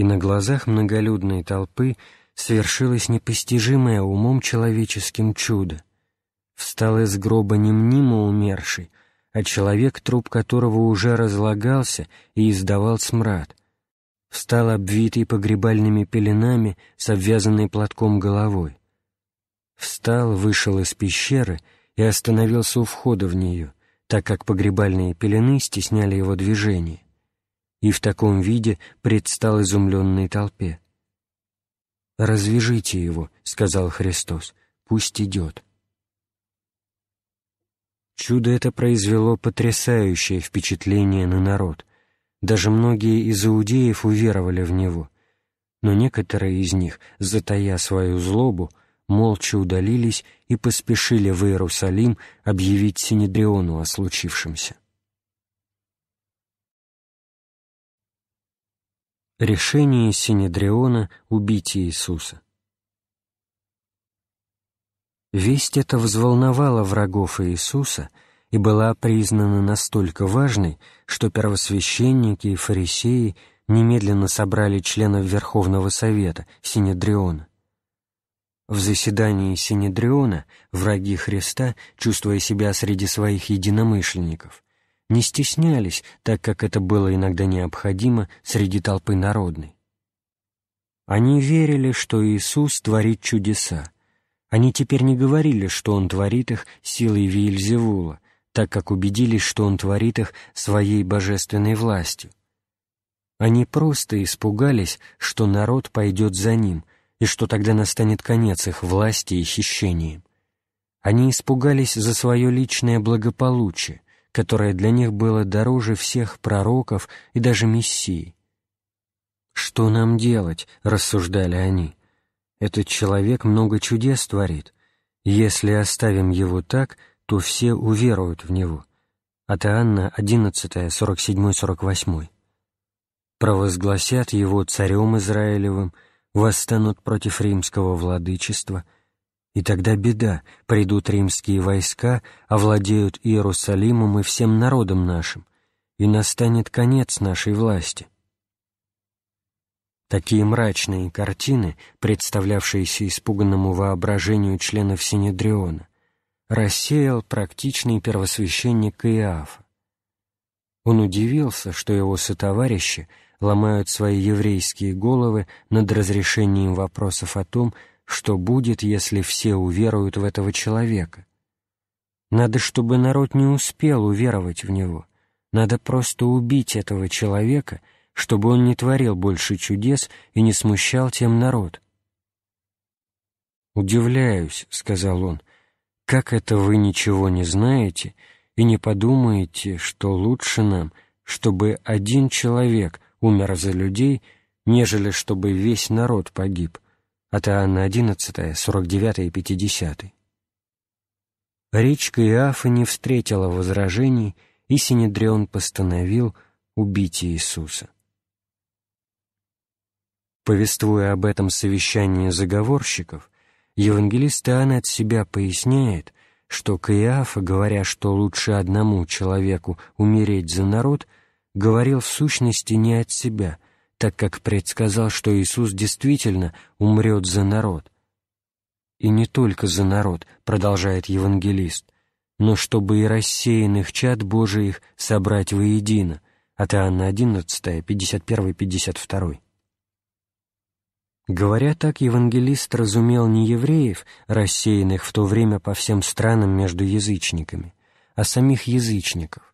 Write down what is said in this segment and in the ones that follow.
и на глазах многолюдной толпы свершилось непостижимое умом человеческим чудо. Встал из гроба не мнимо умерший, а человек, труп которого уже разлагался и издавал смрад. Встал обвитый погребальными пеленами с обвязанной платком головой. Встал, вышел из пещеры и остановился у входа в нее, так как погребальные пелены стесняли его движение и в таком виде предстал изумленной толпе. «Развяжите его», — сказал Христос, — «пусть идет». Чудо это произвело потрясающее впечатление на народ. Даже многие из иудеев уверовали в него, но некоторые из них, затая свою злобу, молча удалились и поспешили в Иерусалим объявить Синедриону о случившемся. Решение Синедриона убить Иисуса. Весть эта взволновала врагов Иисуса и была признана настолько важной, что первосвященники и фарисеи немедленно собрали членов Верховного Совета Синедриона. В заседании Синедриона враги Христа, чувствуя себя среди своих единомышленников, не стеснялись, так как это было иногда необходимо среди толпы народной. Они верили, что Иисус творит чудеса. Они теперь не говорили, что Он творит их силой Вильзевула, так как убедились, что Он творит их своей божественной властью. Они просто испугались, что народ пойдет за Ним, и что тогда настанет конец их власти и хищениям. Они испугались за свое личное благополучие, которое для них было дороже всех пророков и даже мессии. «Что нам делать?» — рассуждали они. «Этот человек много чудес творит. Если оставим его так, то все уверуют в него». От Иоанна 11, 47-48. «Провозгласят его царем Израилевым, восстанут против римского владычества» И тогда беда, придут римские войска, овладеют Иерусалимом и всем народом нашим, и настанет конец нашей власти. Такие мрачные картины, представлявшиеся испуганному воображению членов Синедриона, рассеял практичный первосвященник Иоафа. Он удивился, что его сотоварищи ломают свои еврейские головы над разрешением вопросов о том, что будет, если все уверуют в этого человека. Надо, чтобы народ не успел уверовать в него. Надо просто убить этого человека, чтобы он не творил больше чудес и не смущал тем народ. «Удивляюсь», — сказал он, — «как это вы ничего не знаете и не подумаете, что лучше нам, чтобы один человек умер за людей, нежели чтобы весь народ погиб?» от Иоанна 11, 49, 50. Речка Иафа не встретила возражений, и Синедрион постановил убить Иисуса. Повествуя об этом совещании заговорщиков, евангелист Иоанн от себя поясняет, что Каиафа, говоря, что лучше одному человеку умереть за народ, говорил в сущности не от себя – так как предсказал, что Иисус действительно умрет за народ. И не только за народ, продолжает евангелист, но чтобы и рассеянных чад Божиих собрать воедино, от Иоанна 11, 51-52. Говоря так, евангелист разумел не евреев, рассеянных в то время по всем странам между язычниками, а самих язычников.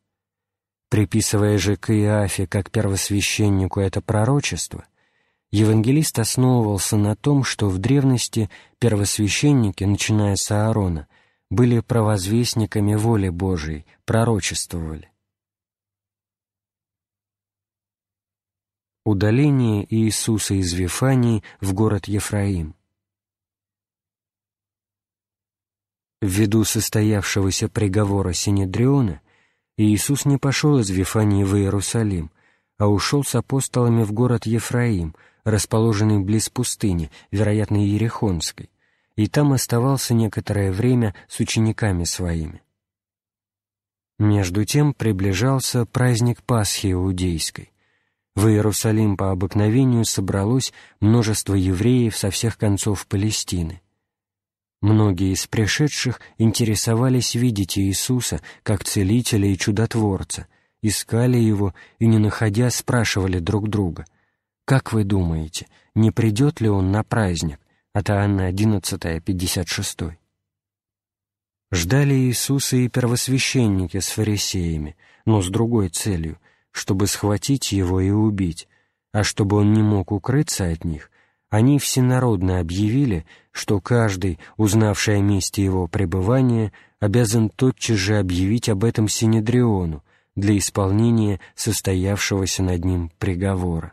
Приписывая же к Иоафе как первосвященнику это пророчество, евангелист основывался на том, что в древности первосвященники, начиная с Аарона, были провозвестниками воли Божией, пророчествовали. Удаление Иисуса из Вифании в город Ефраим. Ввиду состоявшегося приговора Синедриона, и Иисус не пошел из Вифании в Иерусалим, а ушел с апостолами в город Ефраим, расположенный близ пустыни, вероятно, Иерихонской, и там оставался некоторое время с учениками своими. Между тем приближался праздник Пасхи Иудейской. В Иерусалим по обыкновению собралось множество евреев со всех концов Палестины. Многие из пришедших интересовались видеть Иисуса как целителя и чудотворца, искали его и, не находя, спрашивали друг друга. «Как вы думаете, не придет ли он на праздник?» От Анна 11, 56. Ждали Иисуса и первосвященники с фарисеями, но с другой целью, чтобы схватить его и убить, а чтобы он не мог укрыться от них, они всенародно объявили, что каждый, узнавший о месте его пребывания, обязан тотчас же объявить об этом Синедриону для исполнения состоявшегося над ним приговора.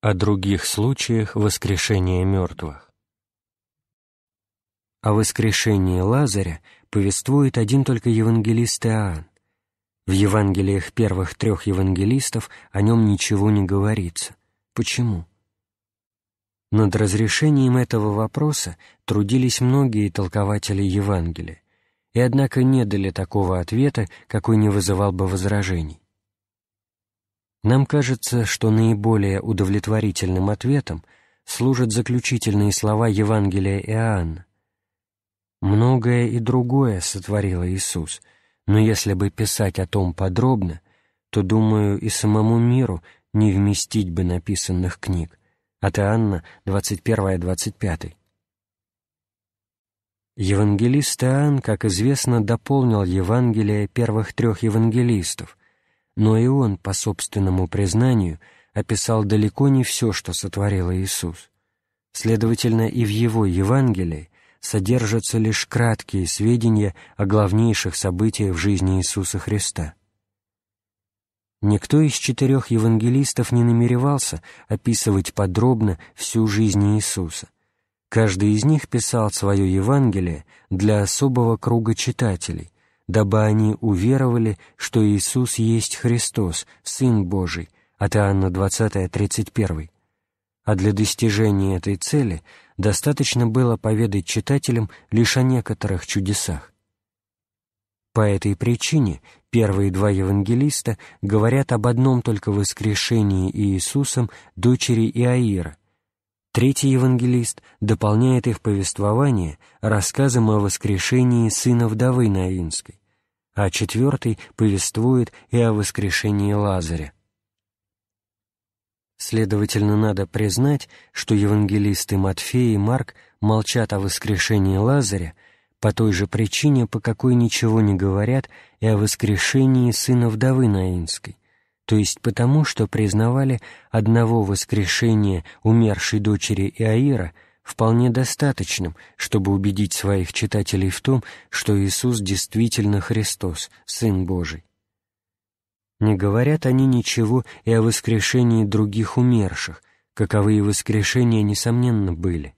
О других случаях воскрешения мертвых. О воскрешении Лазаря повествует один только евангелист Иоанн, в Евангелиях первых трех евангелистов о нем ничего не говорится. Почему? Над разрешением этого вопроса трудились многие толкователи Евангелия, и однако не дали такого ответа, какой не вызывал бы возражений. Нам кажется, что наиболее удовлетворительным ответом служат заключительные слова Евангелия Иоанна. «Многое и другое сотворил Иисус», но если бы писать о том подробно, то, думаю, и самому миру не вместить бы написанных книг. От Иоанна 21-25. Евангелист Иоанн, как известно, дополнил Евангелие первых трех евангелистов, но и он, по собственному признанию, описал далеко не все, что сотворил Иисус. Следовательно, и в его Евангелии содержатся лишь краткие сведения о главнейших событиях в жизни Иисуса Христа. Никто из четырех евангелистов не намеревался описывать подробно всю жизнь Иисуса. Каждый из них писал свое Евангелие для особого круга читателей, дабы они уверовали, что Иисус есть Христос, Сын Божий, от Иоанна 20, 31. А для достижения этой цели – достаточно было поведать читателям лишь о некоторых чудесах. По этой причине первые два евангелиста говорят об одном только воскрешении Иисусом дочери Иаира. Третий евангелист дополняет их повествование рассказом о воскрешении сына вдовы Наинской, а четвертый повествует и о воскрешении Лазаря. Следовательно, надо признать, что евангелисты Матфей и Марк молчат о воскрешении Лазаря по той же причине, по какой ничего не говорят и о воскрешении сына вдовы Наинской, то есть потому, что признавали одного воскрешения умершей дочери Иаира вполне достаточным, чтобы убедить своих читателей в том, что Иисус действительно Христос, Сын Божий, не говорят они ничего и о воскрешении других умерших, каковые воскрешения, несомненно, были.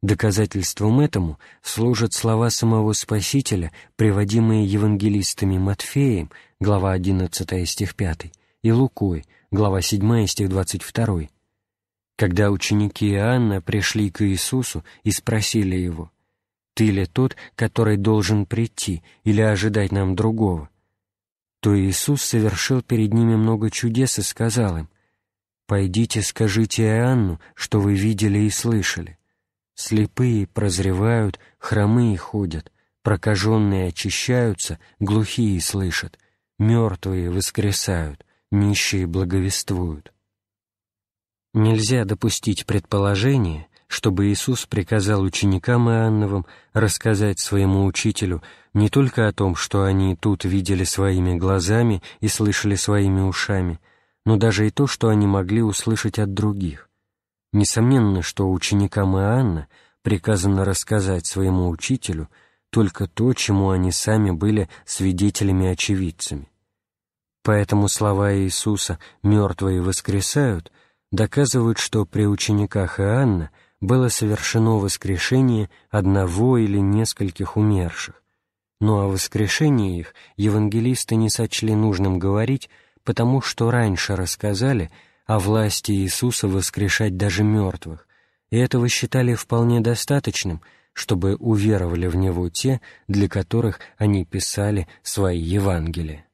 Доказательством этому служат слова самого Спасителя, приводимые евангелистами Матфеем, глава 11 стих 5, и Лукой, глава 7 стих 22. Когда ученики Иоанна пришли к Иисусу и спросили его, «Ты ли тот, который должен прийти, или ожидать нам другого?» то Иисус совершил перед ними много чудес и сказал им, «Пойдите, скажите Иоанну, что вы видели и слышали. Слепые прозревают, хромые ходят, прокаженные очищаются, глухие слышат, мертвые воскресают, нищие благовествуют». Нельзя допустить предположение, чтобы Иисус приказал ученикам Иоанновым рассказать своему учителю не только о том, что они тут видели своими глазами и слышали своими ушами, но даже и то, что они могли услышать от других. Несомненно, что ученикам Иоанна приказано рассказать своему учителю только то, чему они сами были свидетелями-очевидцами. Поэтому слова Иисуса «мертвые воскресают» доказывают, что при учениках Иоанна – было совершено воскрешение одного или нескольких умерших, но ну, о а воскрешении их евангелисты не сочли нужным говорить, потому что раньше рассказали о власти Иисуса воскрешать даже мертвых, и этого считали вполне достаточным, чтобы уверовали в Него те, для которых они писали свои Евангелия.